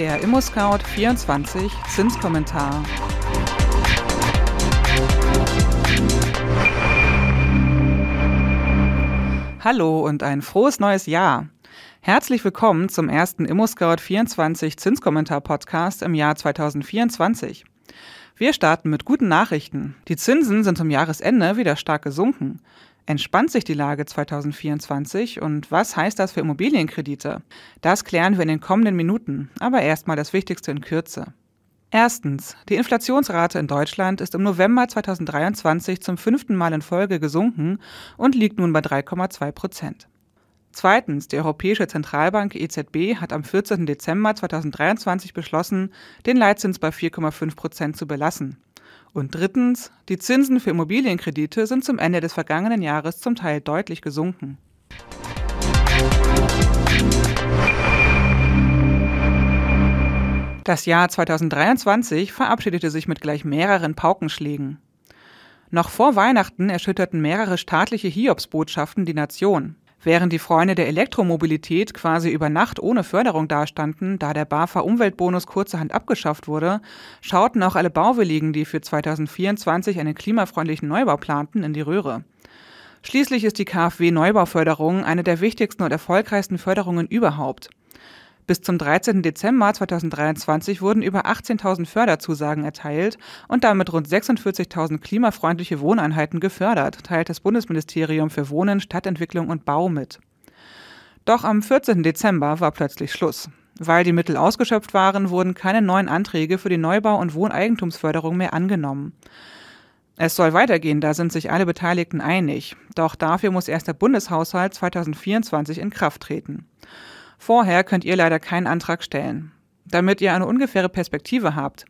Der ImmoScout 24 Zinskommentar. Hallo und ein frohes neues Jahr. Herzlich willkommen zum ersten ImmoScout 24 Zinskommentar Podcast im Jahr 2024. Wir starten mit guten Nachrichten. Die Zinsen sind zum Jahresende wieder stark gesunken. Entspannt sich die Lage 2024 und was heißt das für Immobilienkredite? Das klären wir in den kommenden Minuten, aber erstmal das Wichtigste in Kürze. Erstens. Die Inflationsrate in Deutschland ist im November 2023 zum fünften Mal in Folge gesunken und liegt nun bei 3,2 Prozent. Zweitens. Die Europäische Zentralbank EZB hat am 14. Dezember 2023 beschlossen, den Leitzins bei 4,5 Prozent zu belassen. Und drittens, die Zinsen für Immobilienkredite sind zum Ende des vergangenen Jahres zum Teil deutlich gesunken. Das Jahr 2023 verabschiedete sich mit gleich mehreren Paukenschlägen. Noch vor Weihnachten erschütterten mehrere staatliche Hiobsbotschaften die Nation. Während die Freunde der Elektromobilität quasi über Nacht ohne Förderung dastanden, da der BAFA-Umweltbonus kurzerhand abgeschafft wurde, schauten auch alle Bauwilligen, die für 2024 einen klimafreundlichen Neubau planten, in die Röhre. Schließlich ist die KfW-Neubauförderung eine der wichtigsten und erfolgreichsten Förderungen überhaupt. Bis zum 13. Dezember 2023 wurden über 18.000 Förderzusagen erteilt und damit rund 46.000 klimafreundliche Wohneinheiten gefördert, teilt das Bundesministerium für Wohnen, Stadtentwicklung und Bau mit. Doch am 14. Dezember war plötzlich Schluss. Weil die Mittel ausgeschöpft waren, wurden keine neuen Anträge für die Neubau- und Wohneigentumsförderung mehr angenommen. Es soll weitergehen, da sind sich alle Beteiligten einig. Doch dafür muss erst der Bundeshaushalt 2024 in Kraft treten. Vorher könnt ihr leider keinen Antrag stellen. Damit ihr eine ungefähre Perspektive habt,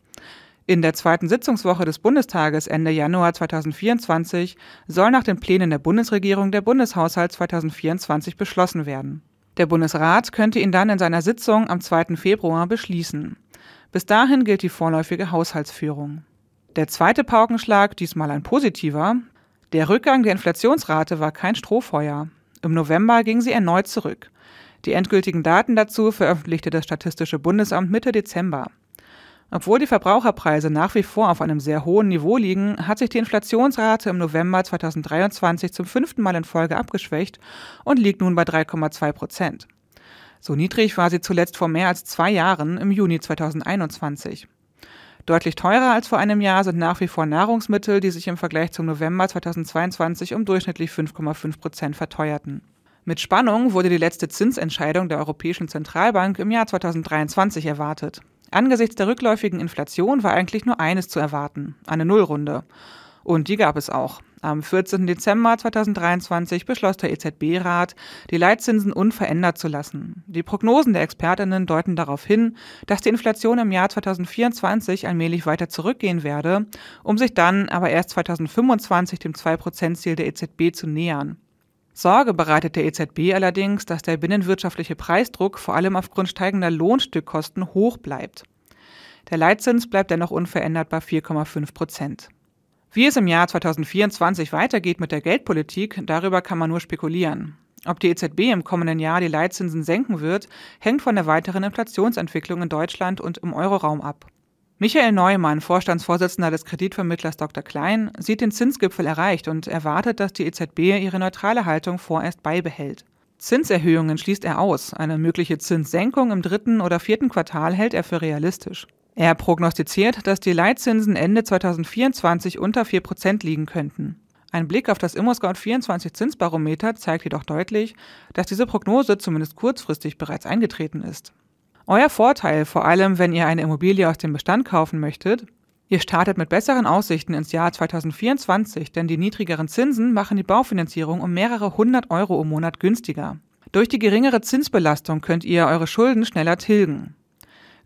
in der zweiten Sitzungswoche des Bundestages Ende Januar 2024 soll nach den Plänen der Bundesregierung der Bundeshaushalt 2024 beschlossen werden. Der Bundesrat könnte ihn dann in seiner Sitzung am 2. Februar beschließen. Bis dahin gilt die vorläufige Haushaltsführung. Der zweite Paukenschlag, diesmal ein positiver, der Rückgang der Inflationsrate war kein Strohfeuer. Im November ging sie erneut zurück die endgültigen Daten dazu veröffentlichte das Statistische Bundesamt Mitte Dezember. Obwohl die Verbraucherpreise nach wie vor auf einem sehr hohen Niveau liegen, hat sich die Inflationsrate im November 2023 zum fünften Mal in Folge abgeschwächt und liegt nun bei 3,2 Prozent. So niedrig war sie zuletzt vor mehr als zwei Jahren im Juni 2021. Deutlich teurer als vor einem Jahr sind nach wie vor Nahrungsmittel, die sich im Vergleich zum November 2022 um durchschnittlich 5,5 Prozent verteuerten. Mit Spannung wurde die letzte Zinsentscheidung der Europäischen Zentralbank im Jahr 2023 erwartet. Angesichts der rückläufigen Inflation war eigentlich nur eines zu erwarten, eine Nullrunde. Und die gab es auch. Am 14. Dezember 2023 beschloss der EZB-Rat, die Leitzinsen unverändert zu lassen. Die Prognosen der Expertinnen deuten darauf hin, dass die Inflation im Jahr 2024 allmählich weiter zurückgehen werde, um sich dann aber erst 2025 dem 2%-Ziel der EZB zu nähern. Sorge bereitet der EZB allerdings, dass der binnenwirtschaftliche Preisdruck vor allem aufgrund steigender Lohnstückkosten hoch bleibt. Der Leitzins bleibt dennoch unverändert bei 4,5 Prozent. Wie es im Jahr 2024 weitergeht mit der Geldpolitik, darüber kann man nur spekulieren. Ob die EZB im kommenden Jahr die Leitzinsen senken wird, hängt von der weiteren Inflationsentwicklung in Deutschland und im Euroraum ab. Michael Neumann, Vorstandsvorsitzender des Kreditvermittlers Dr. Klein, sieht den Zinsgipfel erreicht und erwartet, dass die EZB ihre neutrale Haltung vorerst beibehält. Zinserhöhungen schließt er aus. Eine mögliche Zinssenkung im dritten oder vierten Quartal hält er für realistisch. Er prognostiziert, dass die Leitzinsen Ende 2024 unter 4% liegen könnten. Ein Blick auf das ImmoScout 24 Zinsbarometer zeigt jedoch deutlich, dass diese Prognose zumindest kurzfristig bereits eingetreten ist. Euer Vorteil, vor allem wenn ihr eine Immobilie aus dem Bestand kaufen möchtet, ihr startet mit besseren Aussichten ins Jahr 2024, denn die niedrigeren Zinsen machen die Baufinanzierung um mehrere hundert Euro im Monat günstiger. Durch die geringere Zinsbelastung könnt ihr eure Schulden schneller tilgen.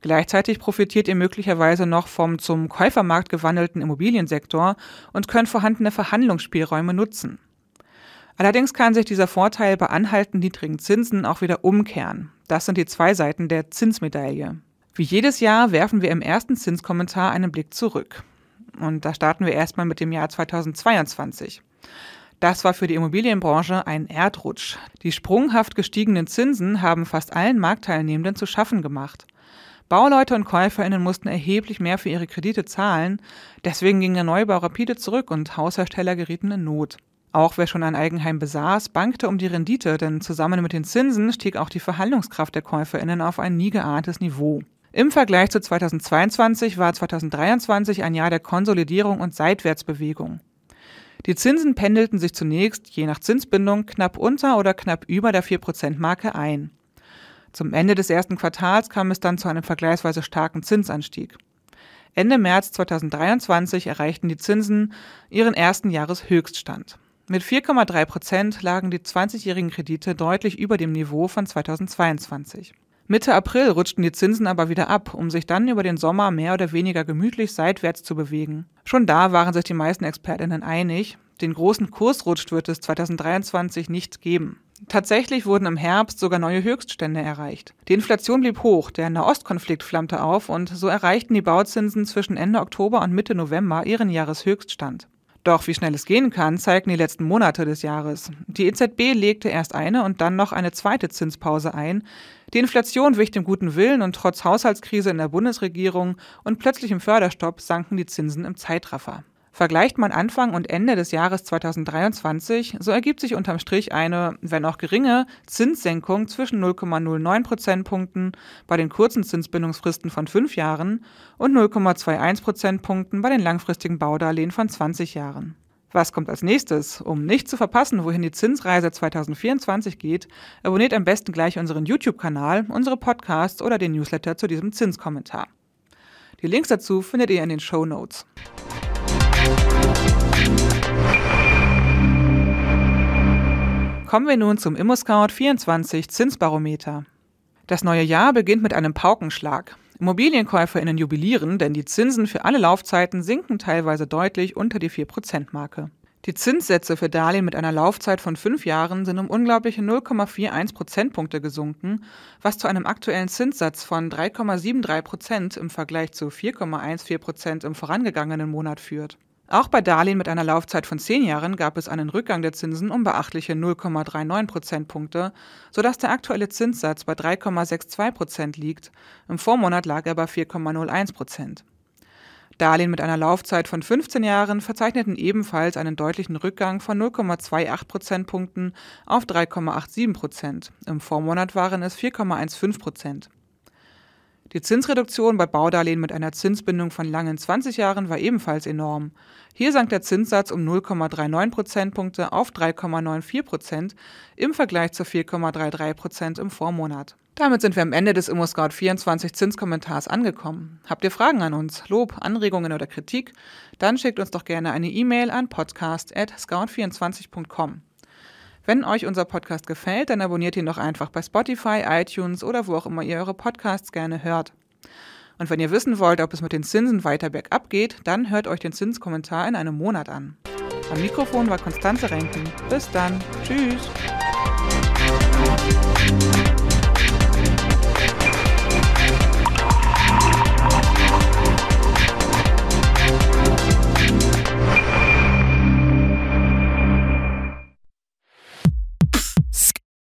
Gleichzeitig profitiert ihr möglicherweise noch vom zum Käufermarkt gewandelten Immobiliensektor und könnt vorhandene Verhandlungsspielräume nutzen. Allerdings kann sich dieser Vorteil bei anhaltend niedrigen Zinsen auch wieder umkehren. Das sind die zwei Seiten der Zinsmedaille. Wie jedes Jahr werfen wir im ersten Zinskommentar einen Blick zurück. Und da starten wir erstmal mit dem Jahr 2022. Das war für die Immobilienbranche ein Erdrutsch. Die sprunghaft gestiegenen Zinsen haben fast allen Marktteilnehmenden zu schaffen gemacht. Bauleute und Käuferinnen mussten erheblich mehr für ihre Kredite zahlen, deswegen ging der Neubau rapide zurück und Haushersteller gerieten in Not. Auch wer schon ein Eigenheim besaß, bankte um die Rendite, denn zusammen mit den Zinsen stieg auch die Verhandlungskraft der Käuferinnen auf ein nie geahntes Niveau. Im Vergleich zu 2022 war 2023 ein Jahr der Konsolidierung und Seitwärtsbewegung. Die Zinsen pendelten sich zunächst, je nach Zinsbindung, knapp unter oder knapp über der 4%-Marke ein. Zum Ende des ersten Quartals kam es dann zu einem vergleichsweise starken Zinsanstieg. Ende März 2023 erreichten die Zinsen ihren ersten Jahreshöchststand. Mit 4,3 Prozent lagen die 20-jährigen Kredite deutlich über dem Niveau von 2022. Mitte April rutschten die Zinsen aber wieder ab, um sich dann über den Sommer mehr oder weniger gemütlich seitwärts zu bewegen. Schon da waren sich die meisten Expertinnen einig, den großen Kursrutsch wird es 2023 nicht geben. Tatsächlich wurden im Herbst sogar neue Höchststände erreicht. Die Inflation blieb hoch, der Nahostkonflikt flammte auf und so erreichten die Bauzinsen zwischen Ende Oktober und Mitte November ihren Jahreshöchststand. Doch wie schnell es gehen kann, zeigen die letzten Monate des Jahres. Die EZB legte erst eine und dann noch eine zweite Zinspause ein. Die Inflation wich dem guten Willen und trotz Haushaltskrise in der Bundesregierung und plötzlichem Förderstopp sanken die Zinsen im Zeitraffer. Vergleicht man Anfang und Ende des Jahres 2023, so ergibt sich unterm Strich eine, wenn auch geringe, Zinssenkung zwischen 0,09 Prozentpunkten bei den kurzen Zinsbindungsfristen von fünf Jahren und 0,21 Prozentpunkten bei den langfristigen Baudarlehen von 20 Jahren. Was kommt als nächstes? Um nicht zu verpassen, wohin die Zinsreise 2024 geht, abonniert am besten gleich unseren YouTube-Kanal, unsere Podcasts oder den Newsletter zu diesem Zinskommentar. Die Links dazu findet ihr in den Show Notes. Kommen wir nun zum ImmoScout24 Zinsbarometer. Das neue Jahr beginnt mit einem Paukenschlag. ImmobilienkäuferInnen jubilieren, denn die Zinsen für alle Laufzeiten sinken teilweise deutlich unter die 4%-Marke. Die Zinssätze für Darlehen mit einer Laufzeit von fünf Jahren sind um unglaubliche 0,41 Prozentpunkte gesunken, was zu einem aktuellen Zinssatz von 3,73 Prozent im Vergleich zu 4,14 Prozent im vorangegangenen Monat führt. Auch bei Darlehen mit einer Laufzeit von zehn Jahren gab es einen Rückgang der Zinsen um beachtliche 0,39 Prozentpunkte, sodass der aktuelle Zinssatz bei 3,62 Prozent liegt. Im Vormonat lag er bei 4,01 Prozent. Darlehen mit einer Laufzeit von 15 Jahren verzeichneten ebenfalls einen deutlichen Rückgang von 0,28 Prozentpunkten auf 3,87 Prozent. Im Vormonat waren es 4,15 Prozent. Die Zinsreduktion bei Baudarlehen mit einer Zinsbindung von langen 20 Jahren war ebenfalls enorm. Hier sank der Zinssatz um 0,39 Prozentpunkte auf 3,94 Prozent im Vergleich zu 4,33 Prozent im Vormonat. Damit sind wir am Ende des ImmoScout24 Zinskommentars angekommen. Habt ihr Fragen an uns, Lob, Anregungen oder Kritik? Dann schickt uns doch gerne eine E-Mail an podcast.scout24.com. Wenn euch unser Podcast gefällt, dann abonniert ihn doch einfach bei Spotify, iTunes oder wo auch immer ihr eure Podcasts gerne hört. Und wenn ihr wissen wollt, ob es mit den Zinsen weiter bergab geht, dann hört euch den Zinskommentar in einem Monat an. Am Mikrofon war Konstanze Renken. Bis dann. Tschüss.